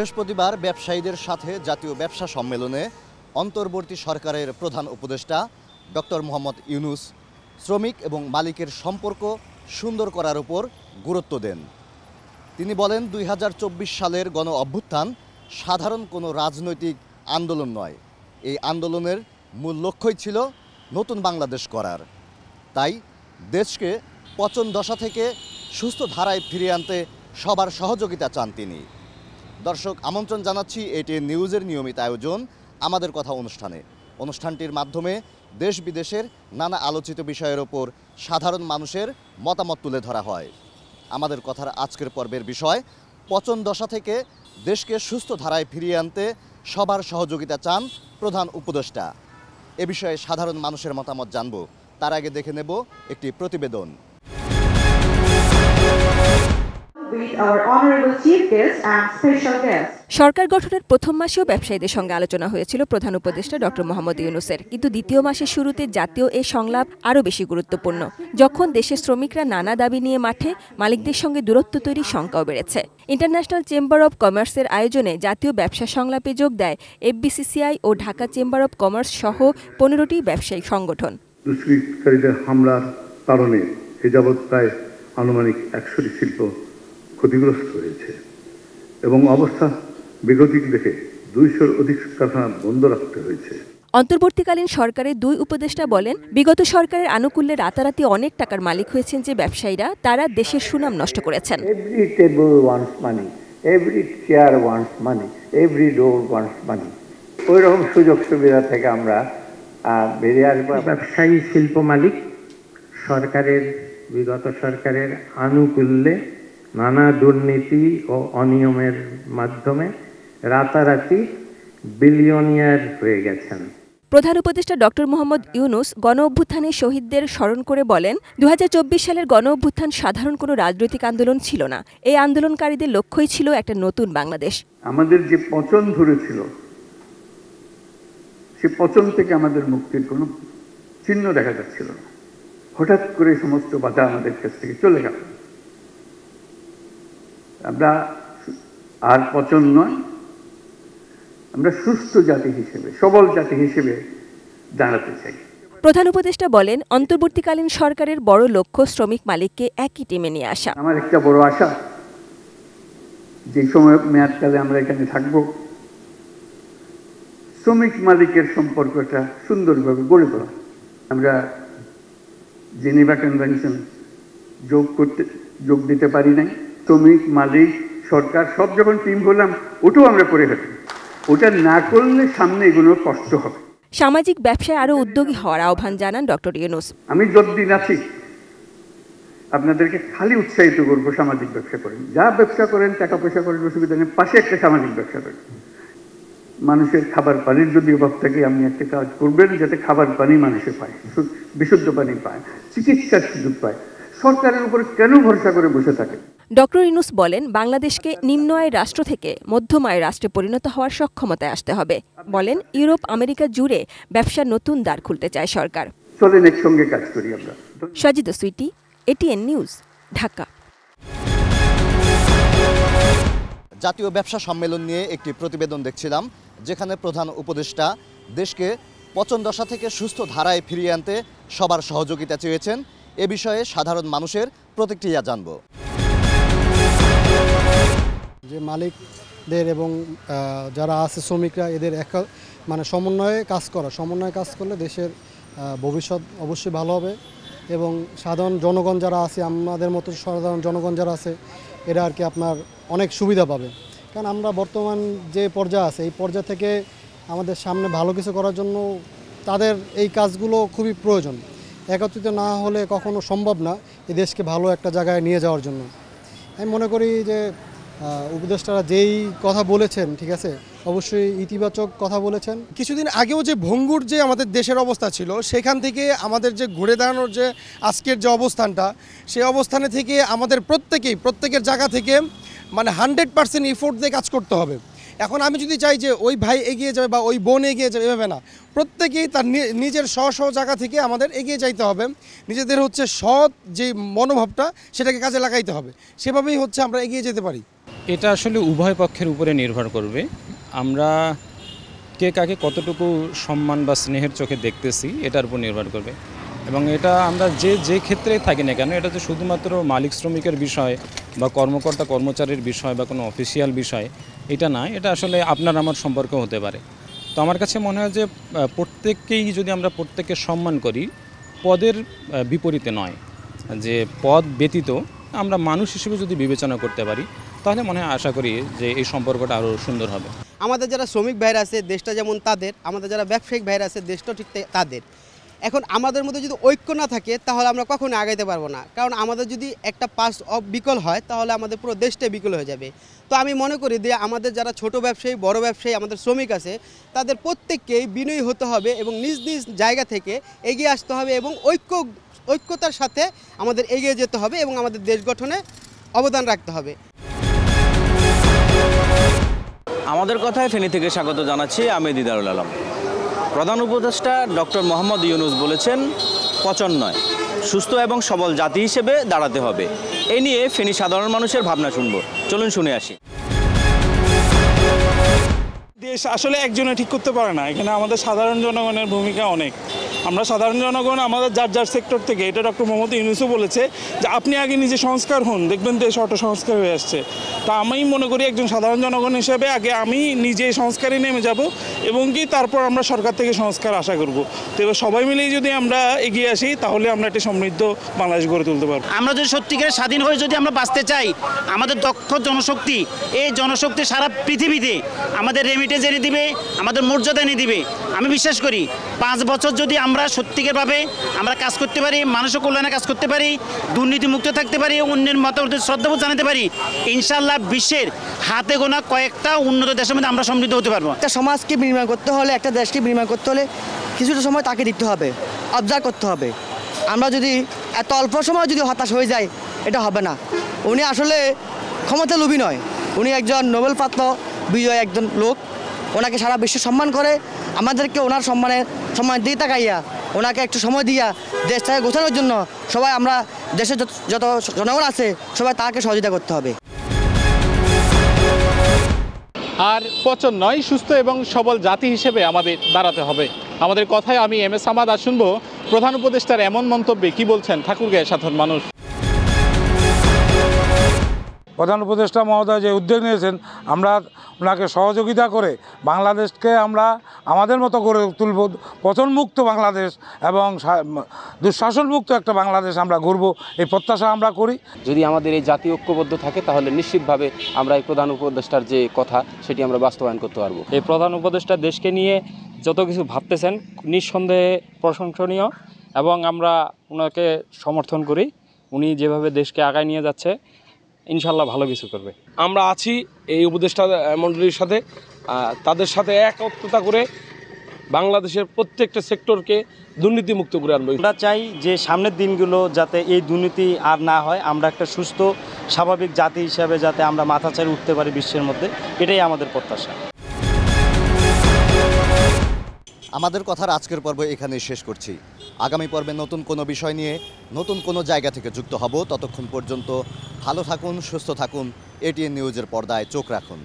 বৃহস্পতিবার ব্যবসায়ীদের সাথে জাতীয় ব্যবসা সম্মেলনে অন্তর্বর্তী সরকারের প্রধান উপদেষ্টা ডক্টর মোহাম্মদ ইউনুস শ্রমিক এবং মালিকের সম্পর্ক সুন্দর করার উপর গুরুত্ব দেন তিনি বলেন দুই সালের গণ অভ্যুত্থান সাধারণ কোনো রাজনৈতিক আন্দোলন নয় এই আন্দোলনের মূল লক্ষ্যই ছিল নতুন বাংলাদেশ করার তাই দেশকে পচন দশা থেকে সুস্থ ধারায় ফিরিয়ে আনতে সবার সহযোগিতা চান তিনি দর্শক আমন্ত্রণ জানাচ্ছি এটি নিউজের নিয়মিত আয়োজন আমাদের কথা অনুষ্ঠানে অনুষ্ঠানটির মাধ্যমে দেশ বিদেশের নানা আলোচিত বিষয়ের ওপর সাধারণ মানুষের মতামত তুলে ধরা হয় আমাদের কথার আজকের পর্বের বিষয় পচন দশা থেকে দেশকে সুস্থ ধারায় ফিরিয়ে আনতে সবার সহযোগিতা চান প্রধান উপদেষ্টা এ বিষয়ে সাধারণ মানুষের মতামত জানব তার আগে দেখে নেব একটি প্রতিবেদন সরকার গঠনের প্রথম মাসেও ব্যবসায়ীদের সঙ্গে আলোচনা হয়েছিল প্রধান উপদেষ্টা ডক্টর মোহাম্মদ ইউনুসের কিন্তু দ্বিতীয় মাসের শুরুতে জাতীয় এই সংলাপ আরও বেশি গুরুত্বপূর্ণ যখন দেশের শ্রমিকরা নানা দাবি নিয়ে মাঠে মালিকদের সঙ্গে দূরত্ব তৈরির সংখ্যাও বেড়েছে ইন্টারন্যাশনাল চেম্বার অব কমার্সের আয়োজনে জাতীয় ব্যবসা সংলাপে যোগ দেয় এফবিসিসিআই ও ঢাকা চেম্বার অব কমার্স সহ পনেরোটি ব্যবসায়িক সংগঠন হামলার কারণে এ যাবৎ প্রায় আনুমানিক একশোটি শিল্প ক্ষতিগ্রস্ত হয়েছে এবং অবস্থা বিগতিক দেখে দুইশোর অধিক কারখানা বন্ধ রাখতে হয়েছে অন্তর্বর্তীকালীন সরকারের দুই উপদেষ্টা বলেন বিগত সরকারের আনুকূল্যে রাতারাতি অনেক টাকার মালিক হয়েছেন যে ব্যবসায়ীরা তারা দেশের সুনাম নষ্ট করেছেন table money chair money every money সুযোগ সুবিধা থেকে আমরা ব্যবসায়ী শিল্প মালিক সরকারের বিগত সরকারের আনুকূল্যে নানা দুর্নীতি ও অনিয়মের মাধ্যমে রাতারাতি বিলিয়নিয়ার হয়ে গেছেন প্রধান উপদেষ্টা ডক্টর মোহাম্মদ ইউনুস গণ অভ্যুত্থানে শহীদদের স্মরণ করে বলেন দু সালের গণ অভ্যুত্থান সাধারণ কোনো রাজনৈতিক আন্দোলন ছিল না এই আন্দোলনকারীদের লক্ষ্যই ছিল একটা নতুন বাংলাদেশ আমাদের যে পচন ধরেছিল সে পচন থেকে আমাদের মুক্তির কোনো চিহ্ন দেখা যাচ্ছিল না হঠাৎ করে সমস্ত বাধা আমাদের কাছ থেকে চলে গেল আমরা আর পচন নয় আমরা সুস্থ জাতি হিসেবে সবল জাতি হিসেবে দাঁড়াতে চাই প্রধান উপদেষ্টা বলেন অন্তর্বর্তীকালীন সরকারের বড় লক্ষ্য শ্রমিক মালিককে একই টিমে নিয়ে আসা আমার একটা বড় আশা যে সময় মেয়াদকালে আমরা এখানে থাকব শ্রমিক মালিকের সম্পর্কটা সুন্দরভাবে গড়ে তোলা আমরা জেনেভা কনভেনশন যোগ করতে যোগ দিতে পারি নাই শ্রমিক মালিক সরকার সব যখন টিম করলাম ওটাও আমরা করে থাকি ওটা না করলে সামনে এগুলো কষ্ট হবে সামাজিক ব্যবসায় আরো উদ্যোগী হওয়ার আহ্বান জানান ডক্টর ইউনুস আমি যতদিন আছি আপনাদেরকে খালি উৎসাহিত করব সামাজিক ব্যবসা করেন যা ব্যবসা করেন টাকা পয়সা করেন অসুবিধা নেই পাশে একটা সামাজিক ব্যবসা করেন মানুষের খাবার পানির যদি অভাব থাকে আপনি একটা কাজ করবেন যাতে খাবার পানি মানুষে পায় বিশুদ্ধ পানি পায় চিকিৎসার সুযোগ পায় সরকারের উপর কেন ভরসা করে বসে থাকে ডক্টর ইনুস বলেন বাংলাদেশকে নিম্ন আয় রাষ্ট্র থেকে মধ্যম আয় রাষ্ট্রে পরিণত হওয়ার সক্ষমতায় আসতে হবে বলেন ইউরোপ আমেরিকা জুড়ে ব্যবসার নতুন দ্বার খুলতে চায় সরকার চলেন একসঙ্গে কাজ করি আমরা সুইটি এটিএন নিউজ ঢাকা জাতীয় ব্যবসা সম্মেলন নিয়ে একটি প্রতিবেদন দেখছিলাম যেখানে প্রধান উপদেষ্টা দেশকে পচন দশা থেকে সুস্থ ধারায় ফিরিয়ে আনতে সবার সহযোগিতা চেয়েছেন এ বিষয়ে সাধারণ মানুষের প্রতিক্রিয়া জানব যে মালিকদের এবং যারা আছে শ্রমিকরা এদের এক মানে সমন্বয়ে কাজ করা সমন্বয়ে কাজ করলে দেশের ভবিষ্যৎ অবশ্যই ভালো হবে এবং সাধারণ জনগণ যারা আছে আমাদের মতো সাধারণ জনগণ যারা আছে এরা আর কি আপনার অনেক সুবিধা পাবে কারণ আমরা বর্তমান যে পর্যায়ে আছে এই পর্যায় থেকে আমাদের সামনে ভালো কিছু করার জন্য তাদের এই কাজগুলো খুবই প্রয়োজন একত্রিত না হলে কখনো সম্ভব না এই দেশকে ভালো একটা জায়গায় নিয়ে যাওয়ার জন্য আমি মনে করি যে উপদেষ্টারা যেই কথা বলেছেন ঠিক আছে অবশ্যই ইতিবাচক কথা বলেছেন কিছুদিন আগেও যে ভঙ্গুর যে আমাদের দেশের অবস্থা ছিল সেখান থেকে আমাদের যে ঘুরে দাঁড়ানোর যে আজকের যে অবস্থানটা সেই অবস্থানে থেকে আমাদের প্রত্যেকেই প্রত্যেকের জায়গা থেকে মানে হান্ড্রেড পার্সেন্ট ইফোর্ট দিয়ে কাজ করতে হবে এখন আমি যদি চাই যে ওই ভাই এগিয়ে যাবে বা ওই বোন এগিয়ে যাবে এভাবে না প্রত্যেকেই তার নিজের স্ব স্ব জায়গা থেকে আমাদের এগিয়ে যাইতে হবে নিজেদের হচ্ছে সৎ যে মনোভাবটা সেটাকে কাজে লাগাইতে হবে সেভাবেই হচ্ছে আমরা এগিয়ে যেতে পারি এটা আসলে উভয় পক্ষের উপরে নির্ভর করবে আমরা কে কাকে কতটুকু সম্মান বা স্নেহের চোখে দেখতেছি এটার উপর নির্ভর করবে এবং এটা আমরা যে যে ক্ষেত্রে থাকি না কেন এটা তো শুধুমাত্র মালিক শ্রমিকের বিষয় বা কর্মকর্তা কর্মচারীর বিষয় বা কোনো অফিসিয়াল বিষয় এটা না এটা আসলে আপনার আমার সম্পর্ক হতে পারে তো আমার কাছে মনে হয় যে প্রত্যেককেই যদি আমরা প্রত্যেককে সম্মান করি পদের বিপরীতে নয় যে পদ ব্যতীত আমরা মানুষ হিসেবে যদি বিবেচনা করতে পারি তাহলে মনে হয় আশা করি যে এই সম্পর্কটা আরও সুন্দর হবে আমাদের যারা শ্রমিক ভাইরা আছে দেশটা যেমন তাদের আমাদের যারা ব্যবসায়িক ভাইরা আছে দেশটা ঠিক তাদের এখন আমাদের মধ্যে যদি ঐক্য না থাকে তাহলে আমরা কখনো আগাইতে পারবো না কারণ আমাদের যদি একটা পাস বিকল হয় তাহলে আমাদের পুরো দেশটাই বিকল হয়ে যাবে তো আমি মনে করি যে আমাদের যারা ছোট ব্যবসায়ী বড় ব্যবসায়ী আমাদের শ্রমিক আছে তাদের প্রত্যেককেই বিনয়ী হতে হবে এবং নিজ নিজ জায়গা থেকে এগিয়ে আসতে হবে এবং ঐক্য ঐক্যতার সাথে আমাদের এগিয়ে যেতে হবে এবং আমাদের দেশ গঠনে অবদান রাখতে হবে আমাদের কথায় ফেনী থেকে স্বাগত জানাচ্ছি আমি দিদারুল আলম প্রধান উপদেষ্টা ডক্টর মোহাম্মদ ইউনুস বলেছেন পচন নয় সুস্থ এবং সবল জাতি হিসেবে দাঁড়াতে হবে এ নিয়ে ফেনী সাধারণ মানুষের ভাবনা শুনব চলুন শুনে আসি দেশ আসলে একজনে ঠিক করতে পারে না এখানে আমাদের সাধারণ জনগণের ভূমিকা অনেক আমরা সাধারণ জনগণ আমাদের যার যার সেক্টর থেকে এটা ডক্টর মোহাম্মদ ইউনুসও বলেছে যে আপনি আগে নিজে সংস্কার হন দেখবেন দেশ অটো সংস্কার হয়ে আসছে তা আমি মনে করি একজন সাধারণ জনগণ হিসেবে আগে আমি নিজে সংস্কারে নেমে যাব এবং কি তারপর আমরা সরকার থেকে সংস্কার আশা করব তো এবার সবাই মিলেই যদি আমরা এগিয়ে আসি তাহলে আমরা একটি সমৃদ্ধ বাংলাদেশ গড়ে তুলতে পারবো আমরা যদি সত্যিকারের স্বাধীন হয়ে যদি আমরা বাঁচতে চাই আমাদের দক্ষ জনশক্তি এই জনশক্তি সারা পৃথিবীতে আমাদের রেমিটেজ এনে দিবে আমাদের মর্যাদা এনে দিবে আমি বিশ্বাস করি পাঁচ বছর যদি আমরা সত্যিকারভাবে আমরা কাজ করতে পারি মানুষের কল্যাণে কাজ করতে পারি দুর্নীতিমুক্ত থাকতে পারি অন্যের মতামত শ্রদ্ধাবোধ জানাতে পারি ইনশাল্লাহ বিশ্বের হাতে গোনা কয়েকটা উন্নত দেশের মধ্যে আমরা সমৃদ্ধ হতে পারবো একটা সমাজকে বিনিময় করতে হলে একটা দেশকে বিনিময় করতে হলে কিছুটা সময় তাকে দিতে হবে অবজার্ভ করতে হবে আমরা যদি এত অল্প সময় যদি হতাশ হয়ে যায় এটা হবে না উনি আসলে ক্ষমতা লোভী নয় উনি একজন নোবেল পাত্র বিজয় একজন লোক ওনাকে সারা বিশ্ব সম্মান করে আমাদেরকে ওনার সম্মানের সময় দিয়ে তাকাইয়া ওনাকে একটু সময় দিয়া দেশটাকে গোছানোর জন্য সবাই আমরা দেশের যত জনগণ আছে সবাই তাকে সহযোগিতা করতে হবে আর পচন নয় সুস্থ এবং সবল জাতি হিসেবে আমাদের দাঁড়াতে হবে আমাদের কথায় আমি এম এস আমাদ আর শুনবো প্রধান উপদেষ্টার এমন মন্তব্যে কি বলছেন ঠাকুরগাঁয়ের সাধারণ মানুষ প্রধান উপদেষ্টা মহোদয় যে উদ্যোগ নিয়েছেন আমরা ওনাকে সহযোগিতা করে বাংলাদেশকে আমরা আমাদের মতো করে তুলব পচনমুক্ত বাংলাদেশ এবং দুঃশাসনমুক্ত একটা বাংলাদেশ আমরা ঘুরবো এই প্রত্যাশা আমরা করি যদি আমাদের এই জাতি ঐক্যবদ্ধ থাকে তাহলে নিশ্চিতভাবে আমরা এই প্রধান উপদেষ্টার যে কথা সেটি আমরা বাস্তবায়ন করতে পারবো এই প্রধান উপদেষ্টা দেশকে নিয়ে যত কিছু ভাবতেছেন নিঃসন্দেহে প্রশংসনীয় এবং আমরা ওনাকে সমর্থন করি উনি যেভাবে দেশকে আগায় নিয়ে যাচ্ছে ইনশাল্লাহ ভালো কিছু করবে আমরা আছি এই উপদেষ্টা মণ্ডলীর সাথে তাদের সাথে একত্রতা করে বাংলাদেশের প্রত্যেকটা সেক্টরকে দুর্নীতিমুক্ত করে আনবো আমরা চাই যে সামনের দিনগুলো যাতে এই দুর্নীতি আর না হয় আমরা একটা সুস্থ স্বাভাবিক জাতি হিসাবে যাতে আমরা মাথা ছেড়ে উঠতে পারি বিশ্বের মধ্যে এটাই আমাদের প্রত্যাশা আমাদের কথার আজকের পর্ব এখানে শেষ করছি আগামী পর্বে নতুন কোনো বিষয় নিয়ে নতুন কোনো জায়গা থেকে যুক্ত হব ততক্ষণ পর্যন্ত ভালো থাকুন সুস্থ থাকুন এটিএন নিউজের পর্দায় চোখ রাখুন